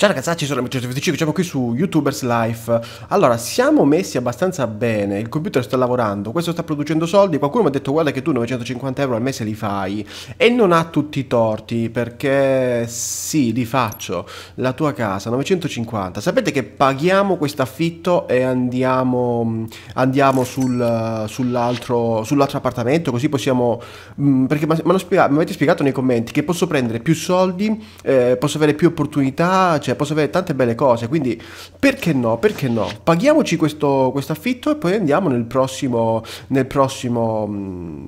Ciao ragazzi, ah, ci sono amici cioè, di ci vediamo qui su YouTubers Life. Allora, siamo messi abbastanza bene, il computer sta lavorando, questo sta producendo soldi, qualcuno mi ha detto guarda che tu 950 euro al mese li fai e non ha tutti i torti perché sì, li faccio, la tua casa, 950. Sapete che paghiamo questo affitto e andiamo, andiamo sul, sull'altro, sull'altro appartamento così possiamo... Mm, perché mi, mi avete spiegato nei commenti che posso prendere più soldi, eh, posso avere più opportunità cioè posso avere tante belle cose, quindi perché no, perché no? Paghiamoci questo, questo affitto e poi andiamo nel prossimo, nel prossimo,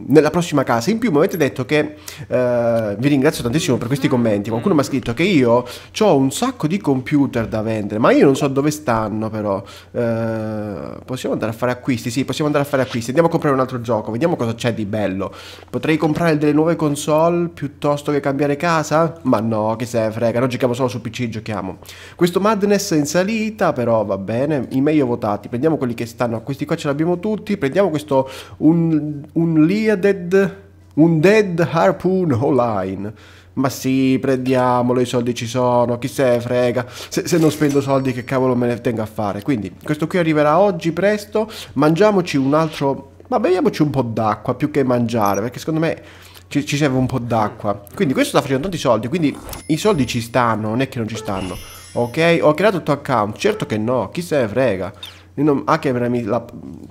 nella prossima casa. In più mi avete detto che, eh, vi ringrazio tantissimo per questi commenti, qualcuno mi ha scritto che io ho un sacco di computer da vendere, ma io non so dove stanno però. Eh, possiamo andare a fare acquisti, sì, possiamo andare a fare acquisti, andiamo a comprare un altro gioco, vediamo cosa c'è di bello. Potrei comprare delle nuove console piuttosto che cambiare casa? Ma no, che se frega, noi giochiamo solo su PC, giochiamo vediamo. Questo Madness in salita, però va bene. I meglio votati, prendiamo quelli che stanno. Questi qua ce l'abbiamo tutti. Prendiamo questo un, un Liaded. Un Dead Harpoon Online. Ma sì, prendiamolo, i soldi ci sono, chi se ne frega. Se, se, non spendo soldi che cavolo me ne tengo a fare. Quindi questo qui arriverà oggi presto. Mangiamoci un altro... Ma beviamoci un po' d'acqua più che mangiare, perché secondo me ci, ci serve un po' d'acqua. Quindi questo sta facendo tanti soldi, quindi i soldi ci stanno, non è che non ci stanno. Ok, ho creato il tuo account, certo che no, chi se ne frega. Io non, anche la,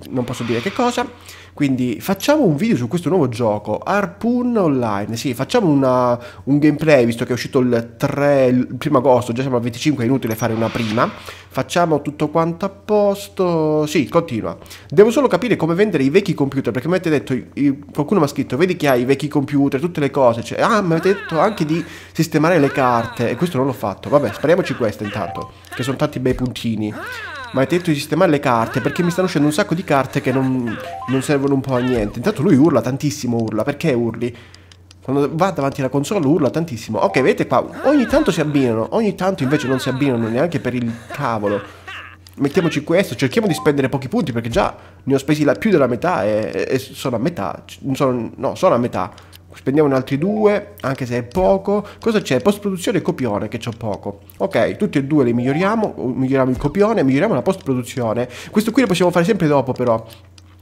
non posso dire che cosa. Quindi facciamo un video su questo nuovo gioco, Harpoon Online. Sì, facciamo una, un gameplay, visto che è uscito il 3, il primo agosto, già siamo al 25, è inutile fare una prima facciamo tutto quanto a posto, sì, continua. Devo solo capire come vendere i vecchi computer, perché mi avete detto, qualcuno mi ha scritto, vedi che hai i vecchi computer, tutte le cose, cioè, ah, mi avete detto anche di sistemare le carte, e questo non l'ho fatto, vabbè, spariamoci questa intanto, che sono tanti bei puntini. Ma hai detto di sistemare le carte perché mi stanno uscendo un sacco di carte che non, non servono un po' a niente. Intanto lui urla tantissimo, urla. Perché urli? Quando va davanti alla console urla tantissimo. Ok, vedete qua, ogni tanto si abbinano, ogni tanto invece non si abbinano neanche per il cavolo. Mettiamoci questo, cerchiamo di spendere pochi punti perché già ne ho spesi la, più della metà e, e sono a metà. Sono, no, sono a metà. Spendiamo altri due, anche se è poco. Cosa c'è? Post-produzione e copione, che c'ho poco. Ok, tutti e due li miglioriamo. Miglioriamo il copione, miglioriamo la post-produzione. Questo qui lo possiamo fare sempre dopo però.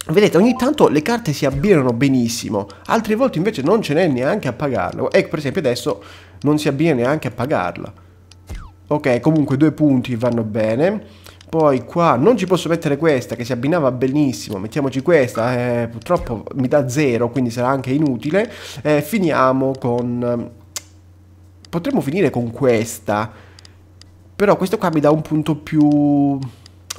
Vedete, ogni tanto le carte si abbinano benissimo, altre volte invece non ce n'è neanche a pagarla. Ecco, per esempio adesso non si abbina neanche a pagarla. Ok, comunque due punti vanno bene. Poi qua non ci posso mettere questa che si abbinava benissimo, mettiamoci questa, eh, purtroppo mi dà zero, quindi sarà anche inutile. Eh, finiamo con... Potremmo finire con questa, però questa qua mi dà un punto più...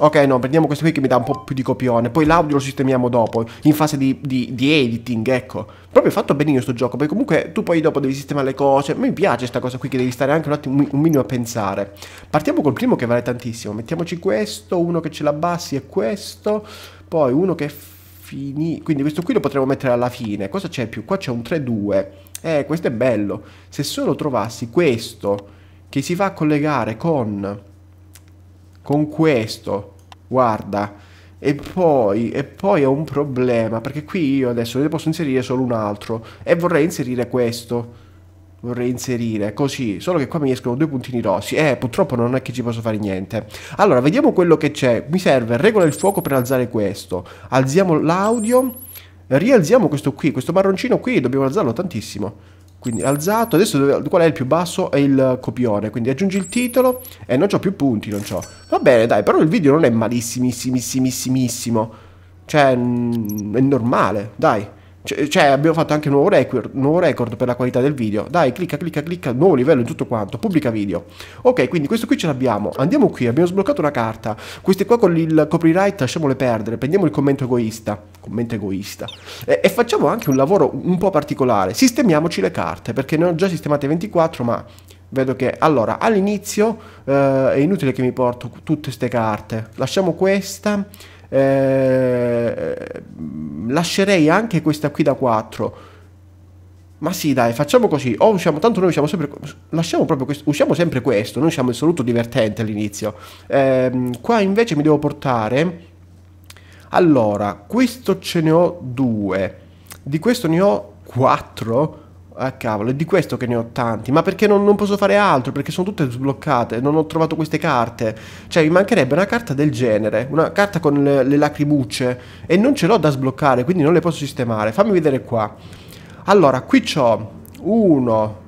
Ok, no, prendiamo questo qui che mi dà un po' più di copione. Poi l'audio lo sistemiamo dopo, in fase di, di, di editing, ecco. Proprio fatto benissimo sto gioco, perché comunque tu poi dopo devi sistemare le cose. Mi piace questa cosa qui che devi stare anche un attimo, un minimo a pensare. Partiamo col primo che vale tantissimo. Mettiamoci questo, uno che ce l'abbassi e questo. Poi uno che finì. Quindi questo qui lo potremmo mettere alla fine. Cosa c'è più? Qua c'è un 3-2. Eh, questo è bello. Se solo trovassi questo che si va a collegare con con questo, guarda. E poi, e poi ho un problema, perché qui io adesso ne posso inserire solo un altro. E vorrei inserire questo. Vorrei inserire così, solo che qua mi escono due puntini rossi. Eh, purtroppo non è che ci posso fare niente. Allora, vediamo quello che c'è. Mi serve regola il fuoco per alzare questo. Alziamo l'audio. Rialziamo questo qui, questo marroncino qui, dobbiamo alzarlo tantissimo quindi alzato, adesso dove, qual è il più basso? È il copione, quindi aggiungi il titolo e eh, non ho più punti, non ho. Va bene, dai, però il video non è malissimissimissimissimo, cioè mh, mm, è normale, dai. Cioè, cioè abbiamo fatto anche un nuovo record, nuovo record, per la qualità del video. Dai, clicca, clicca, clicca, nuovo livello in tutto quanto, pubblica video. Ok, quindi questo qui ce l'abbiamo. Andiamo qui, abbiamo sbloccato una carta. Queste qua con il copyright lasciamole perdere, prendiamo il commento egoista. Commento egoista. E, e facciamo anche un lavoro un po' particolare. Sistemiamoci le carte, perché ne ho già sistemate 24, ma vedo che allora all'inizio eh, è inutile che mi porto tutte queste carte lasciamo questa eh, lascerei anche questa qui da 4. Ma sì, dai, facciamo così. O usciamo, tanto noi usciamo sempre. Lasciamo proprio questo. Usiamo sempre questo. Noi siamo il saluto divertente all'inizio. Eh, qua invece mi devo portare. Allora, questo ce ne ho due. Di questo ne ho quattro. Ah cavolo, è di questo che ne ho tanti. Ma perché non, non, posso fare altro? Perché sono tutte sbloccate, non ho trovato queste carte. Cioè, mi mancherebbe una carta del genere, una carta con le, le lacrimucce. E non ce l'ho da sbloccare, quindi non le posso sistemare. Fammi vedere qua. Allora, qui ho uno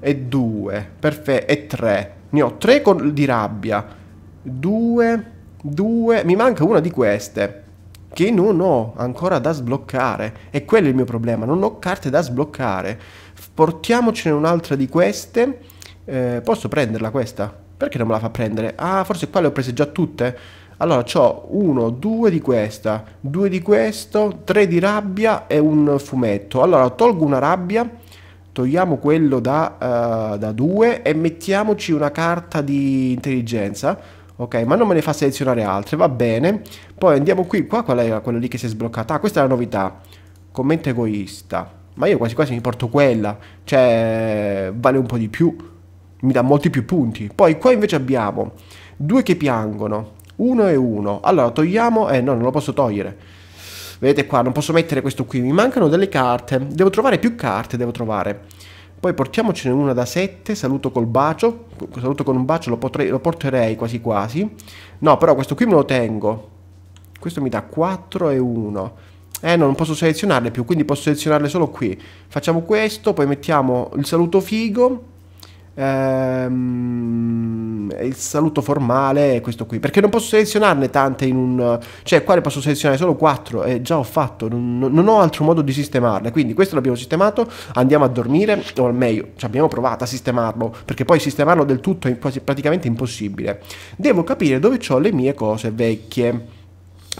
e due, perfetto, e tre. Ne ho tre con, di rabbia. Due, due, mi manca una di queste che non ho ancora da sbloccare. E quello è il mio problema, non ho carte da sbloccare. Portiamocene un'altra di queste. Eh, posso prenderla questa? Perché non me la fa prendere? Ah, forse qua le ho prese già tutte. Allora, ho uno, due di questa, due di questo, tre di rabbia e un fumetto. Allora, tolgo una rabbia, togliamo quello da, uh, da due e mettiamoci una carta di intelligenza ok ma non me ne fa selezionare altre va bene poi andiamo qui qua qual era quella lì che si è sbloccata ah questa è la novità commento egoista ma io quasi quasi mi porto quella cioè vale un po' di più mi dà molti più punti poi qua invece abbiamo due che piangono uno e uno allora togliamo eh no non lo posso togliere vedete qua non posso mettere questo qui mi mancano delle carte devo trovare più carte devo trovare poi portiamocene una da 7, saluto col bacio, saluto con un bacio lo, potrei, lo porterei quasi quasi. No, però questo qui me lo tengo. Questo mi dà 4 e 1. Eh no, non posso selezionarle più, quindi posso selezionarle solo qui. Facciamo questo, poi mettiamo il saluto figo. Ehm il saluto formale è questo qui, perché non posso selezionarne tante in un... cioè qua ne posso selezionare solo 4 e eh, già ho fatto, non, non ho altro modo di sistemarle, quindi questo l'abbiamo sistemato, andiamo a dormire, o al meglio, ci abbiamo provato a sistemarlo, perché poi sistemarlo del tutto è quasi, praticamente impossibile. Devo capire dove ho le mie cose vecchie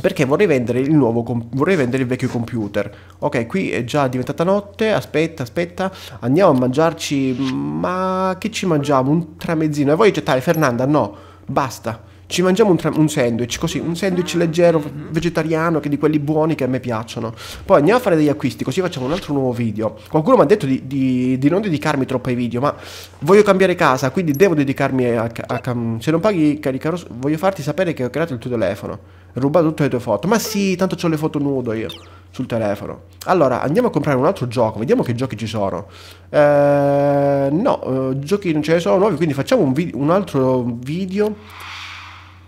perché vorrei vendere il nuovo vorrei vendere il vecchio computer ok qui è già diventata notte aspetta aspetta andiamo a mangiarci ma che ci mangiamo un tramezzino e vuoi gettare Fernanda no basta ci mangiamo un, un, sandwich così un sandwich ah. leggero mm-hmm. vegetariano che di quelli buoni che a me piacciono poi andiamo a fare degli acquisti così facciamo un altro nuovo video qualcuno mi ha detto di, di, di non dedicarmi troppo ai video ma voglio cambiare casa quindi devo dedicarmi a, a, a se non paghi cari voglio farti sapere che ho creato il tuo telefono ruba tutte le tue foto. Ma sì, tanto ho le foto nudo io sul telefono. Allora, andiamo a comprare un altro gioco, vediamo che giochi ci sono. Eh, no, eh, giochi non ce ne sono nuovi, quindi facciamo un, vi un altro video.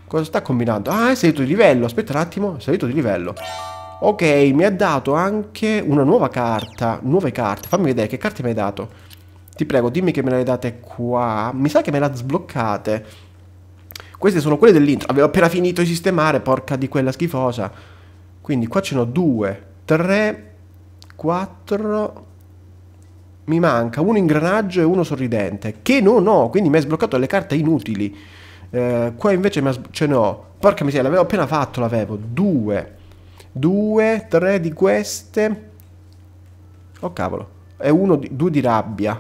Cosa sta combinando? Ah, è salito di livello, aspetta un attimo, è salito di livello. Ok, mi ha dato anche una nuova carta, nuove carte. Fammi vedere che carte mi hai dato. Ti prego, dimmi che me le date qua. Mi sa che me le ha sbloccate. Queste sono quelle dell'intro. Avevo appena finito di sistemare, porca di quella schifosa. Quindi qua ce n'ho due, tre, quattro... Mi manca uno ingranaggio e uno sorridente, che non ho, quindi mi hai sbloccato le carte inutili. Eh, qua invece ce ne ho, porca miseria, l'avevo appena fatto, l'avevo, due, due, tre di queste... Oh cavolo, E uno, due di rabbia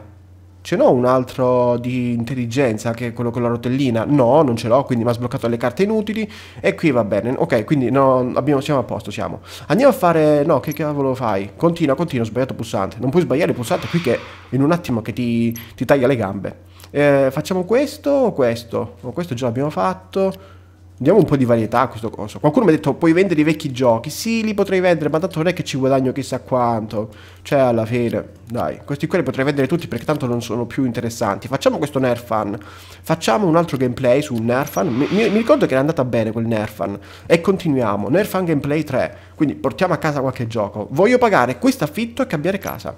ce n'ho un altro di intelligenza che è quello con la rotellina? No, non ce l'ho, quindi mi ha sbloccato le carte inutili e qui va bene. Ok, quindi no, abbiamo, siamo a posto, siamo. Andiamo a fare... no, che cavolo fai? Continua, continua, ho sbagliato pulsante. Non puoi sbagliare pulsante qui che in un attimo che ti, ti taglia le gambe. Eh, facciamo questo o questo? questo già l'abbiamo fatto. Diamo un po' di varietà a questo coso. Qualcuno mi ha detto, puoi vendere i vecchi giochi? Sì, li potrei vendere, ma tanto non è che ci guadagno chissà quanto. Cioè, alla fine, dai, questi qua li potrei vendere tutti perché tanto non sono più interessanti. Facciamo questo Nerfan. Facciamo un altro gameplay su Nerfan. Mi, mi, ricordo che era andata bene quel Nerfan. E continuiamo. Nerfan Gameplay 3. Quindi portiamo a casa qualche gioco. Voglio pagare questo affitto e cambiare casa.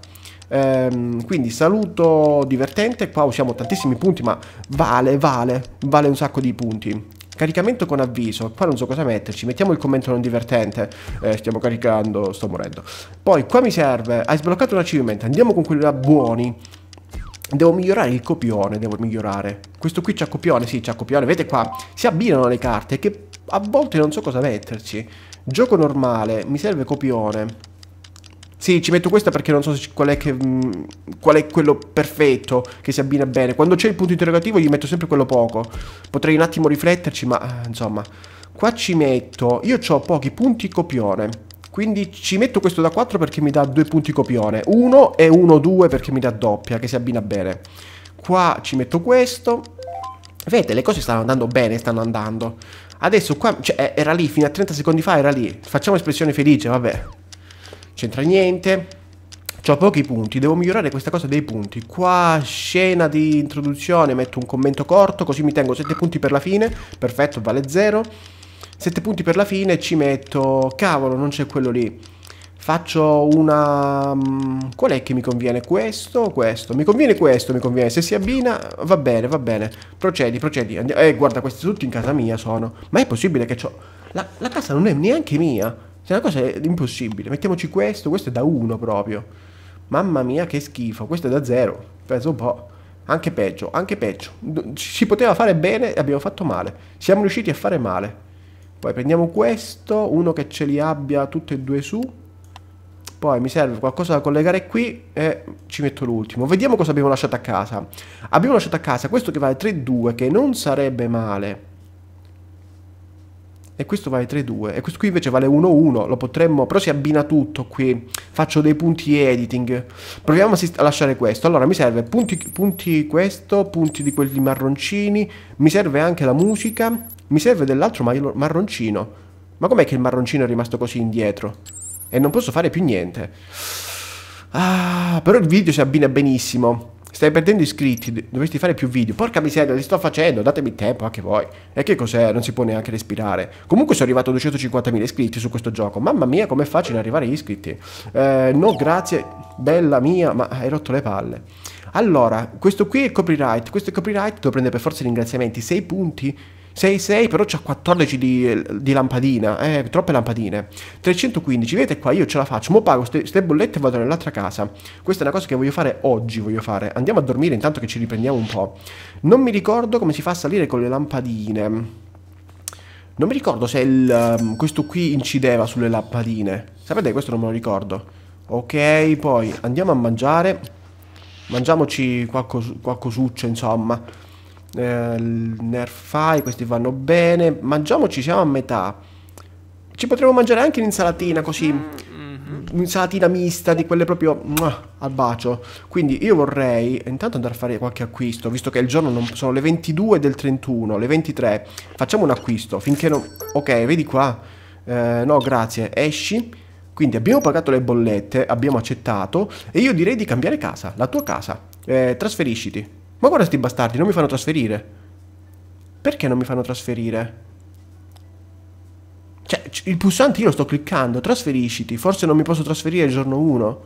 Ehm, quindi saluto divertente. Qua usiamo tantissimi punti, ma vale, vale, vale un sacco di punti. Caricamento con avviso, qua non so cosa metterci, mettiamo il commento non divertente, eh, stiamo caricando, sto morendo. Poi qua mi serve, hai sbloccato un achievement, andiamo con quelli da buoni. Devo migliorare il copione, devo migliorare. Questo qui c'ha copione, sì, c'ha copione. Vedete qua, si abbinano le carte che a volte non so cosa metterci. Gioco normale, mi serve copione. Sì, ci metto questa perché non so qual è, che, mm, qual è, quello perfetto che si abbina bene. Quando c'è il punto interrogativo gli metto sempre quello poco. Potrei un attimo rifletterci, ma eh, insomma. Qua ci metto... Io ho pochi punti copione. Quindi ci metto questo da 4 perché mi dà due punti copione. 1 e 1, 2 perché mi dà doppia, che si abbina bene. Qua ci metto questo. Vedete, le cose stanno andando bene, stanno andando. Adesso qua, cioè, era lì, fino a 30 secondi fa era lì. Facciamo espressione felice, vabbè c'entra niente. Ho pochi punti, devo migliorare questa cosa dei punti. Qua scena di introduzione, metto un commento corto, così mi tengo 7 punti per la fine. Perfetto, vale 0. 7 punti per la fine ci metto... Cavolo, non c'è quello lì. Faccio una... Mm, qual è che mi conviene? Questo o questo? Mi conviene questo, mi conviene. Se si abbina, va bene, va bene. Procedi, procedi. Andi... Eh, guarda, questi tutti in casa mia sono. Ma è possibile che ho... La, la casa non è neanche mia. Cioè, una cosa è impossibile. Mettiamoci questo, questo è da 1 proprio. Mamma mia, che schifo. Questo è da 0. Penso un po'. Anche peggio, anche peggio. Si poteva fare bene e abbiamo fatto male. Siamo riusciti a fare male. Poi prendiamo questo, uno che ce li abbia tutti e due su. Poi mi serve qualcosa da collegare qui e ci metto l'ultimo. Vediamo cosa abbiamo lasciato a casa. Abbiamo lasciato a casa questo che vale 3-2, che non sarebbe male e questo vale 3-2 e questo qui invece vale 1-1, lo potremmo, però si abbina tutto qui, faccio dei punti editing, proviamo a, lasciare questo, allora mi serve punti, punti questo, punti di quelli marroncini, mi serve anche la musica, mi serve dell'altro marroncino, ma com'è che il marroncino è rimasto così indietro? E non posso fare più niente. Ah, però il video si abbina benissimo. Stai perdendo iscritti, dovresti fare più video. Porca miseria, li sto facendo, datemi tempo anche ah, voi. E che cos'è? Non si può neanche respirare. Comunque sono arrivato a 250.000 iscritti su questo gioco. Mamma mia, com'è facile arrivare iscritti. Eh, no, grazie, bella mia, ma hai rotto le palle. Allora, questo qui è il copyright, questo è il copyright, devo prendere per forza i ringraziamenti. 6 punti 6,6 però c'ha 14 di, di lampadina, eh, troppe lampadine. 315, vedete qua, io ce la faccio, mo pago queste bollette e vado nell'altra casa. Questa è una cosa che voglio fare oggi, voglio fare. Andiamo a dormire intanto che ci riprendiamo un po'. Non mi ricordo come si fa a salire con le lampadine. Non mi ricordo se il, um, questo qui incideva sulle lampadine. Sapete, questo non me lo ricordo. Ok, poi andiamo a mangiare. Mangiamoci qualcosuccio, insomma eh, nerfai, questi vanno bene. Mangiamo, ci siamo a metà. Ci potremmo mangiare anche un'insalatina così. Mm, mm-hmm. mm-hmm. Un'insalatina mista di quelle proprio muah, al bacio. Quindi io vorrei intanto andare a fare qualche acquisto, visto che il giorno non, sono le 22 del 31, le 23. Facciamo un acquisto finché non. Ok, vedi qua. Eh, no, grazie. Esci. Quindi abbiamo pagato le bollette, abbiamo accettato e io direi di cambiare casa, la tua casa. Eh, trasferisciti. Ma guarda sti bastardi, non mi fanno trasferire. Perché non mi fanno trasferire? Cioè, il pulsante io lo sto cliccando, trasferisciti. Forse non mi posso trasferire il giorno 1.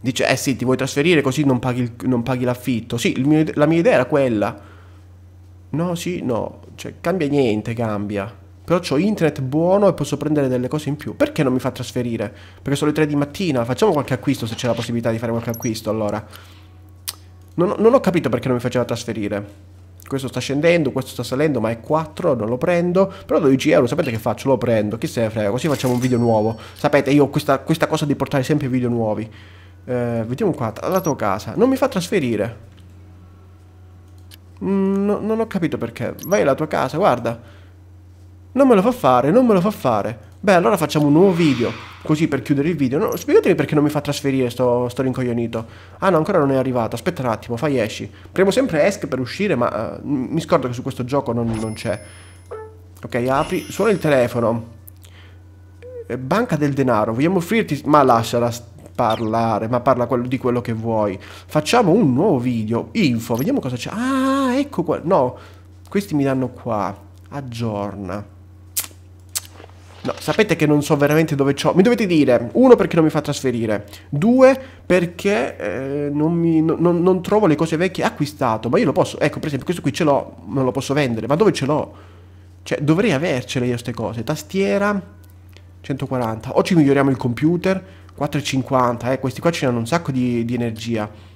Dice, eh sì, ti vuoi trasferire così non paghi, paghi l'affitto. Sì, mio, la mia idea era quella. No, sì, no. Cioè, cambia niente, cambia. Però ho internet buono e posso prendere delle cose in più. Perché non mi fa trasferire? Perché sono le 3 di mattina. Facciamo qualche acquisto se c'è la possibilità di fare qualche acquisto, allora. Non, non, ho capito perché non mi faceva trasferire. Questo sta scendendo, questo sta salendo, ma è 4, non lo prendo. Però 12 euro, sapete che faccio? Lo prendo, chi se ne frega, così facciamo un video nuovo. Sapete, io ho questa, questa cosa di portare sempre video nuovi. Eh, vediamo qua, la tua casa. Non mi fa trasferire. Mm, no, non ho capito perché. Vai alla tua casa, guarda. Non me lo fa fare, non me lo fa fare. Beh, allora facciamo un nuovo video, così per chiudere il video. No, spiegatemi perché non mi fa trasferire sto, sto rincoglionito. Ah no, ancora non è arrivato. Aspetta un attimo, fai esci. Premo sempre ESC per uscire, ma uh, mi scordo che su questo gioco non, non c'è. Ok, apri, suona il telefono. Eh, banca del denaro, vogliamo offrirti... Ma lasciala parlare, ma parla di quello che vuoi. Facciamo un nuovo video, info, vediamo cosa c'è. Ah, ecco qua. No, questi mi danno qua. Aggiorna. No, sapete che non so veramente dove ciò. Mi dovete dire, uno perché non mi fa trasferire, due perché eh, non, mi, no, non, non, trovo le cose vecchie acquistato, ma io lo posso, ecco per esempio questo qui ce l'ho, non lo posso vendere, ma dove ce l'ho? Cioè dovrei avercele io queste cose, tastiera 140, o ci miglioriamo il computer, 450, eh, questi qua ci hanno un sacco di, di energia.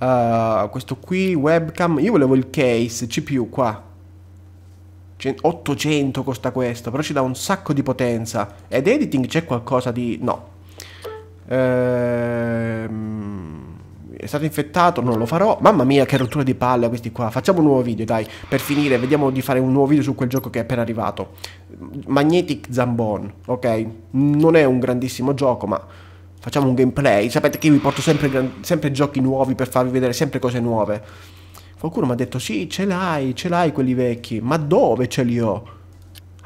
Uh, questo qui, webcam, io volevo il case, CPU qua, 800 costa questo, però ci dà un sacco di potenza. Ed editing c'è qualcosa di... no. Ehm... È stato infettato, non lo farò. Mamma mia, che rottura di palle questi qua. Facciamo un nuovo video, dai. Per finire, vediamo di fare un nuovo video su quel gioco che è appena arrivato. Magnetic Zambon, ok? Non è un grandissimo gioco, ma facciamo un gameplay. Sapete che io vi porto sempre, sempre giochi nuovi per farvi vedere sempre cose nuove. Qualcuno mi ha detto sì, ce l'hai, ce l'hai quelli vecchi. Ma dove ce li ho?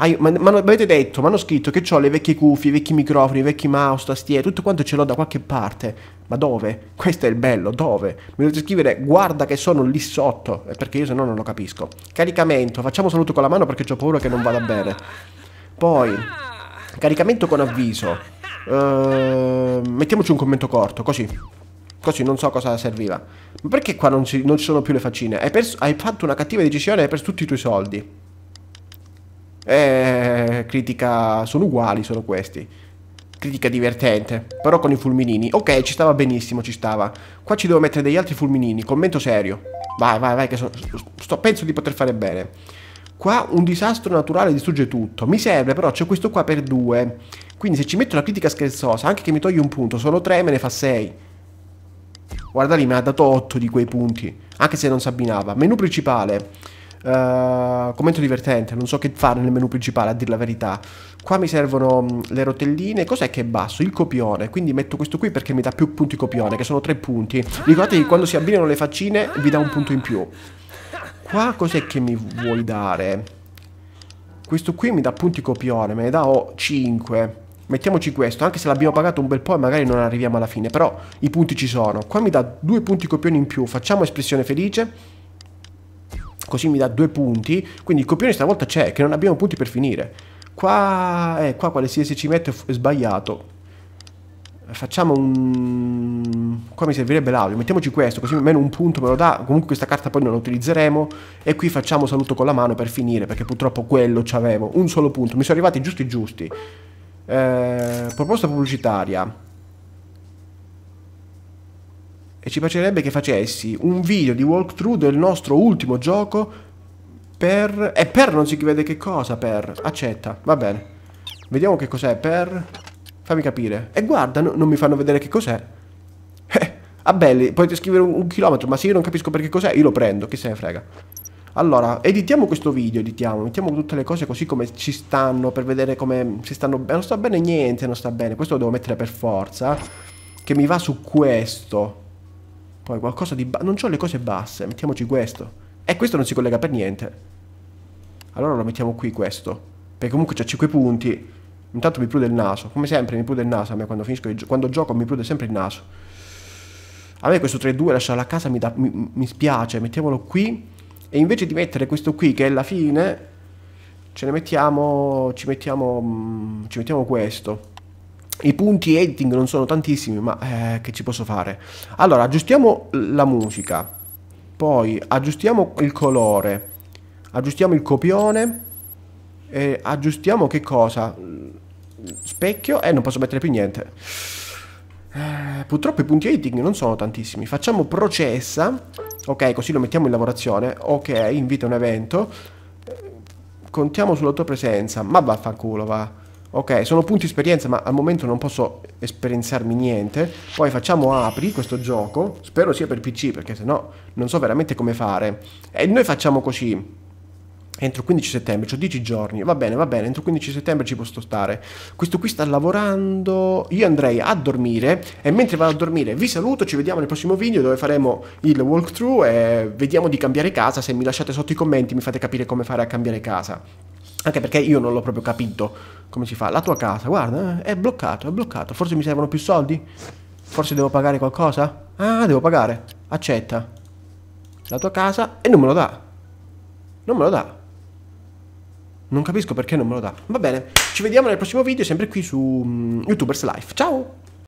Ah, ma, ma, avete detto, mi hanno scritto che ho le vecchie cuffie, i vecchi microfoni, i vecchi mouse, tastiere, tutto quanto ce l'ho da qualche parte. Ma dove? Questo è il bello, dove? Mi dovete scrivere guarda che sono lì sotto, eh, perché io se no non lo capisco. Caricamento, facciamo saluto con la mano perché ho paura che non vada bene. Poi, caricamento con avviso. Uh, mettiamoci un commento corto, così. Così non so cosa serviva. Ma perché qua non ci, non ci sono più le faccine? Hai, hai, fatto una cattiva decisione e hai perso tutti i tuoi soldi. Eh, critica... Sono uguali, sono questi. Critica divertente. Però con i fulminini. Ok, ci stava benissimo, ci stava. Qua ci devo mettere degli altri fulminini. Commento serio. Vai, vai, vai, che so, sto, penso di poter fare bene. Qua un disastro naturale distrugge tutto. Mi serve però, c'è questo qua per due. Quindi se ci metto la critica scherzosa, anche che mi toglie un punto, sono tre, me ne fa sei. Guarda lì, mi ha dato 8 di quei punti. Anche se non si abbinava. Menu principale. Uh, commento divertente, non so che fare nel menu principale a dir la verità. Qua mi servono le rotelline, cos'è che è basso? Il copione, quindi metto questo qui perché mi dà più punti copione, che sono 3 punti. Ricordatevi che quando si abbinano le faccine vi dà un punto in più. Qua cos'è che mi vuoi dare? Questo qui mi dà punti copione, me ne dà 5. Mettiamoci questo, anche se l'abbiamo pagato un bel po' e magari non arriviamo alla fine, però i punti ci sono. Qua mi dà due punti copioni in più, facciamo espressione felice, così mi dà due punti, quindi il copione stavolta c'è, che non abbiamo punti per finire. Qua, eh, qua qualsiasi ci mette è sbagliato. Facciamo un... Qua mi servirebbe l'audio, mettiamoci questo, così almeno un punto me lo dà. Comunque questa carta poi non la utilizzeremo. E qui facciamo saluto con la mano per finire, perché purtroppo quello c'avevo. Un solo punto, mi sono arrivati giusti giusti. Eh, proposta pubblicitaria. E ci piacerebbe che facessi un video di walkthrough del nostro ultimo gioco per... E per non si vede che cosa per. Accetta, va bene. Vediamo che cos'è per... Fammi capire. E guarda, no, non mi fanno vedere che cos'è. Eh, ah belli, potete scrivere un, un, chilometro, ma se io non capisco perché cos'è, io lo prendo, chi se ne frega. Allora, editiamo questo video, editiamo, mettiamo tutte le cose così come ci stanno per vedere come si stanno bene. Non sta bene niente, non sta bene. Questo lo devo mettere per forza. Che mi va su questo. Poi qualcosa di... non ho le cose basse, mettiamoci questo. E questo non si collega per niente. Allora lo mettiamo qui questo. Perché comunque c'ha 5 punti. Intanto mi prude il naso. Come sempre mi prude il naso a me quando finisco gio quando gioco mi prude sempre il naso. A me questo 3-2 lasciare la casa mi, da, mi, mi spiace. Mettiamolo qui e invece di mettere questo qui che è la fine ce ne mettiamo ci mettiamo mm, ci mettiamo questo i punti editing non sono tantissimi ma eh, che ci posso fare allora aggiustiamo la musica poi aggiustiamo il colore aggiustiamo il copione e aggiustiamo che cosa specchio e eh, non posso mettere più niente eh, purtroppo i punti editing non sono tantissimi facciamo processa ok così lo mettiamo in lavorazione, ok invita un evento, contiamo sulla tua presenza, ma vaffanculo va. Ok, sono punti esperienza, ma al momento non posso esperienziarmi niente. Poi facciamo apri questo gioco. Spero sia per PC, perché sennò non so veramente come fare. E noi facciamo così entro 15 settembre, ho cioè 10 giorni, va bene, va bene, entro 15 settembre ci posso stare. Questo qui sta lavorando, io andrei a dormire e mentre vado a dormire vi saluto, ci vediamo nel prossimo video dove faremo il walkthrough e vediamo di cambiare casa, se mi lasciate sotto i commenti mi fate capire come fare a cambiare casa. Anche perché io non l'ho proprio capito come si fa. La tua casa, guarda, eh, è bloccato, è bloccato. Forse mi servono più soldi? Forse devo pagare qualcosa? Ah, devo pagare. Accetta. La tua casa e non me lo dà. Non me lo dà. Non capisco perché non me lo dà. Va bene, ci vediamo nel prossimo video, sempre qui su mm, YouTubers Life. Ciao!